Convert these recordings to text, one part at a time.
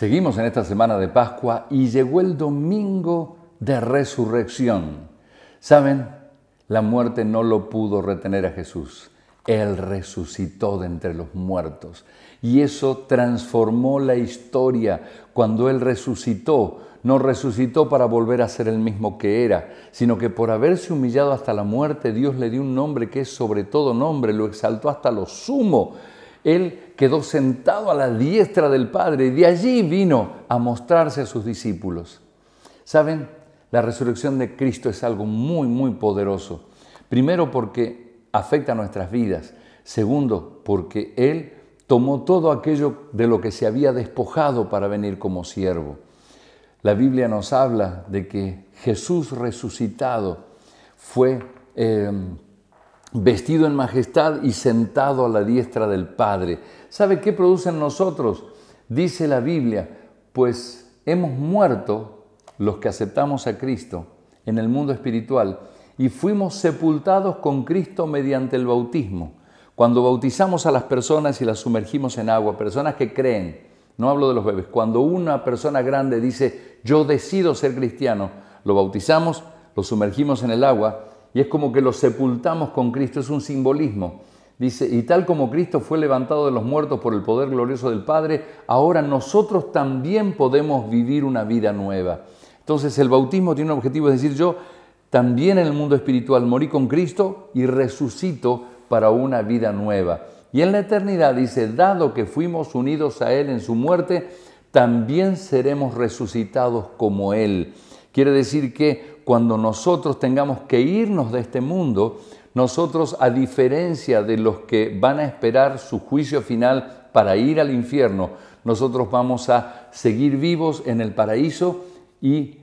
Seguimos en esta semana de Pascua y llegó el domingo de resurrección. ¿Saben? La muerte no lo pudo retener a Jesús. Él resucitó de entre los muertos. Y eso transformó la historia. Cuando Él resucitó, no resucitó para volver a ser el mismo que era, sino que por haberse humillado hasta la muerte, Dios le dio un nombre que es sobre todo nombre, lo exaltó hasta lo sumo él quedó sentado a la diestra del Padre y de allí vino a mostrarse a sus discípulos. ¿Saben? La resurrección de Cristo es algo muy, muy poderoso. Primero porque afecta nuestras vidas. Segundo, porque Él tomó todo aquello de lo que se había despojado para venir como siervo. La Biblia nos habla de que Jesús resucitado fue... Eh, vestido en majestad y sentado a la diestra del Padre. ¿Sabe qué producen nosotros? Dice la Biblia, pues hemos muerto los que aceptamos a Cristo en el mundo espiritual y fuimos sepultados con Cristo mediante el bautismo. Cuando bautizamos a las personas y las sumergimos en agua, personas que creen, no hablo de los bebés, cuando una persona grande dice, yo decido ser cristiano, lo bautizamos, lo sumergimos en el agua y es como que lo sepultamos con Cristo, es un simbolismo. Dice, y tal como Cristo fue levantado de los muertos por el poder glorioso del Padre, ahora nosotros también podemos vivir una vida nueva. Entonces el bautismo tiene un objetivo, es decir, yo también en el mundo espiritual morí con Cristo y resucito para una vida nueva. Y en la eternidad dice, dado que fuimos unidos a Él en su muerte, también seremos resucitados como Él. Quiere decir que cuando nosotros tengamos que irnos de este mundo, nosotros, a diferencia de los que van a esperar su juicio final para ir al infierno, nosotros vamos a seguir vivos en el paraíso y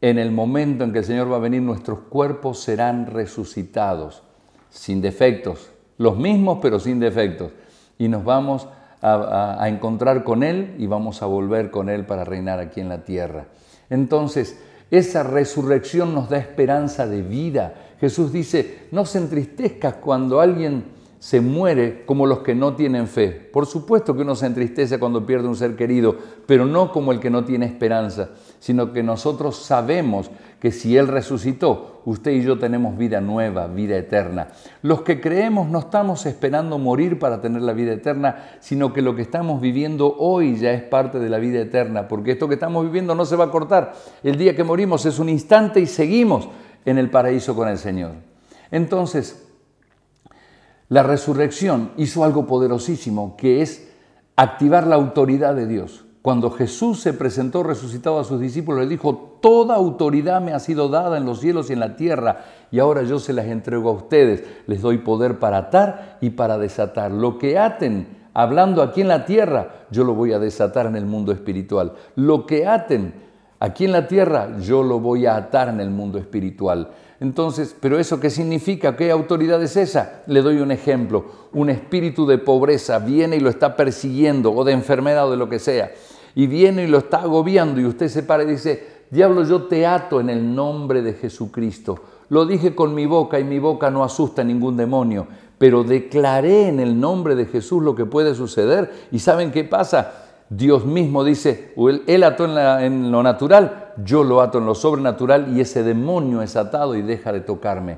en el momento en que el Señor va a venir, nuestros cuerpos serán resucitados, sin defectos, los mismos pero sin defectos. Y nos vamos a, encontrar con Él y vamos a volver con Él para reinar aquí en la tierra. Entonces, esa resurrección nos da esperanza de vida. Jesús dice, no se entristezcas cuando alguien se muere como los que no tienen fe. Por supuesto que uno se entristece cuando pierde un ser querido, pero no como el que no tiene esperanza, sino que nosotros sabemos que si Él resucitó, usted y yo tenemos vida nueva, vida eterna. Los que creemos no estamos esperando morir para tener la vida eterna, sino que lo que estamos viviendo hoy ya es parte de la vida eterna, porque esto que estamos viviendo no se va a cortar. El día que morimos es un instante y seguimos en el paraíso con el Señor. Entonces, la resurrección hizo algo poderosísimo, que es activar la autoridad de Dios. Cuando Jesús se presentó resucitado a sus discípulos, le dijo, Toda autoridad me ha sido dada en los cielos y en la tierra, y ahora yo se las entrego a ustedes. Les doy poder para atar y para desatar. Lo que aten hablando aquí en la tierra, yo lo voy a desatar en el mundo espiritual. Lo que aten Aquí en la tierra yo lo voy a atar en el mundo espiritual. Entonces, ¿pero eso qué significa? ¿Qué autoridad es esa? Le doy un ejemplo. Un espíritu de pobreza viene y lo está persiguiendo, o de enfermedad o de lo que sea, y viene y lo está agobiando y usted se para y dice, diablo, yo te ato en el nombre de Jesucristo. Lo dije con mi boca y mi boca no asusta a ningún demonio, pero declaré en el nombre de Jesús lo que puede suceder y ¿saben qué pasa? Dios mismo dice, Él ató en, lo natural, yo lo ato en lo sobrenatural y ese demonio es atado y deja de tocarme,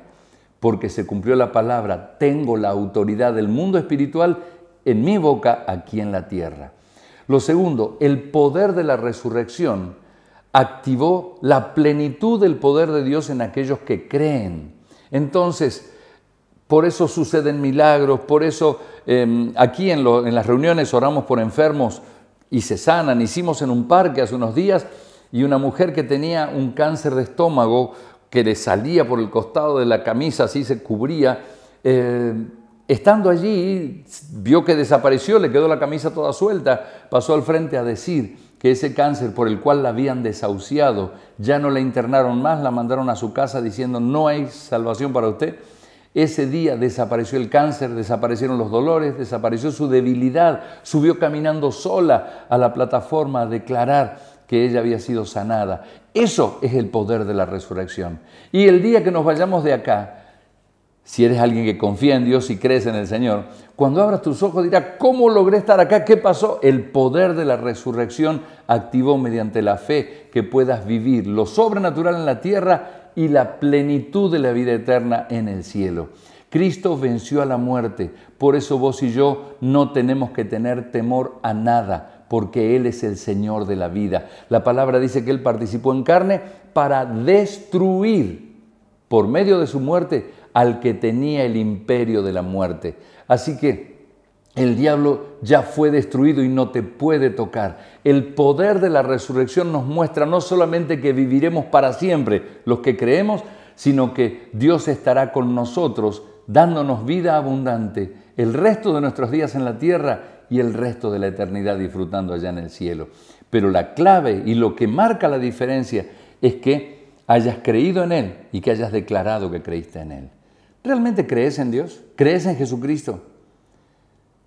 porque se cumplió la palabra, tengo la autoridad del mundo espiritual en mi boca aquí en la tierra. Lo segundo, el poder de la resurrección activó la plenitud del poder de Dios en aquellos que creen. Entonces, por eso suceden milagros, por eso em, aquí en las reuniones oramos por enfermos, y se sanan. Hicimos en un parque hace unos días y una mujer que tenía un cáncer de estómago que le salía por el costado de la camisa, así se cubría. Eh, estando allí, vio que desapareció, le quedó la camisa toda suelta, pasó al frente a decir que ese cáncer por el cual la habían desahuciado, ya no la internaron más, la mandaron a su casa diciendo, no hay salvación para usted, ese día desapareció el cáncer, desaparecieron los dolores, desapareció su debilidad, subió caminando sola a la plataforma a declarar que ella había sido sanada. Eso es el poder de la resurrección. Y el día que nos vayamos de acá, si eres alguien que confía en Dios y crees en el Señor, cuando abras tus ojos dirás, ¿cómo logré estar acá? ¿Qué pasó? El poder de la resurrección activó mediante la fe que puedas vivir lo sobrenatural en la tierra y la plenitud de la vida eterna en el cielo. Cristo venció a la muerte, por eso vos y yo no tenemos que tener temor a nada, porque Él es el Señor de la vida. La palabra dice que Él participó en carne para destruir por medio de su muerte al que tenía el imperio de la muerte. Así que el diablo ya fue destruido y no te puede tocar. El poder de la resurrección nos muestra no solamente que viviremos para siempre los que creemos, sino que Dios estará con nosotros dándonos vida abundante el resto de nuestros días en la tierra y el resto de la eternidad disfrutando allá en el cielo. Pero la clave y lo que marca la diferencia es que hayas creído en Él y que hayas declarado que creíste en Él. ¿Realmente crees en Dios? ¿Crees en Jesucristo?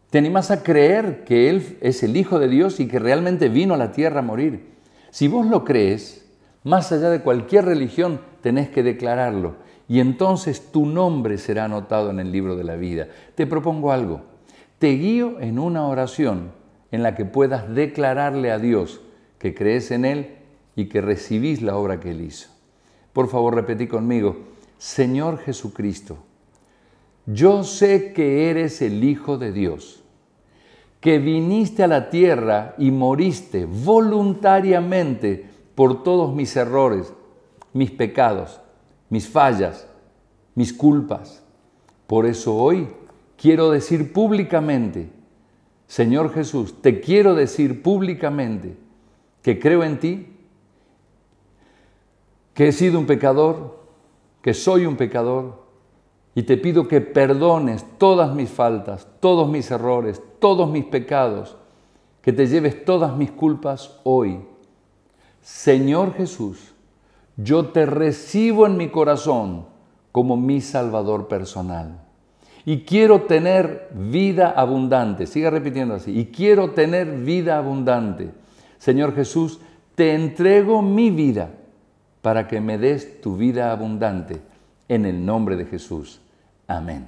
Te animas a creer que Él es el Hijo de Dios y que realmente vino a la tierra a morir. Si vos lo crees, más allá de cualquier religión, tenés que declararlo. Y entonces tu nombre será anotado en el libro de la vida. Te propongo algo. Te guío en una oración en la que puedas declararle a Dios que crees en Él y que recibís la obra que Él hizo. Por favor, repetí conmigo, Señor Jesucristo, yo sé que eres el Hijo de Dios, que viniste a la tierra y moriste voluntariamente por todos mis errores, mis pecados, mis fallas, mis culpas. Por eso hoy quiero decir públicamente, Señor Jesús, te quiero decir públicamente que creo en ti, que he sido un pecador, que soy un pecador, y te pido que perdones todas mis faltas, todos mis errores, todos mis pecados, que te lleves todas mis culpas hoy. Señor Jesús, yo te recibo en mi corazón como mi Salvador personal. Y quiero tener vida abundante. Siga repitiendo así. Y quiero tener vida abundante. Señor Jesús, te entrego mi vida para que me des tu vida abundante. En el nombre de Jesús. Amén.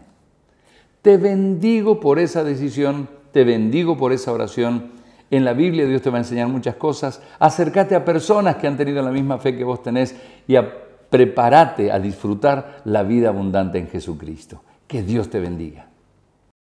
Te bendigo por esa decisión, te bendigo por esa oración. En la Biblia Dios te va a enseñar muchas cosas. Acércate a personas que han tenido la misma fe que vos tenés y prepárate a disfrutar la vida abundante en Jesucristo. Que Dios te bendiga.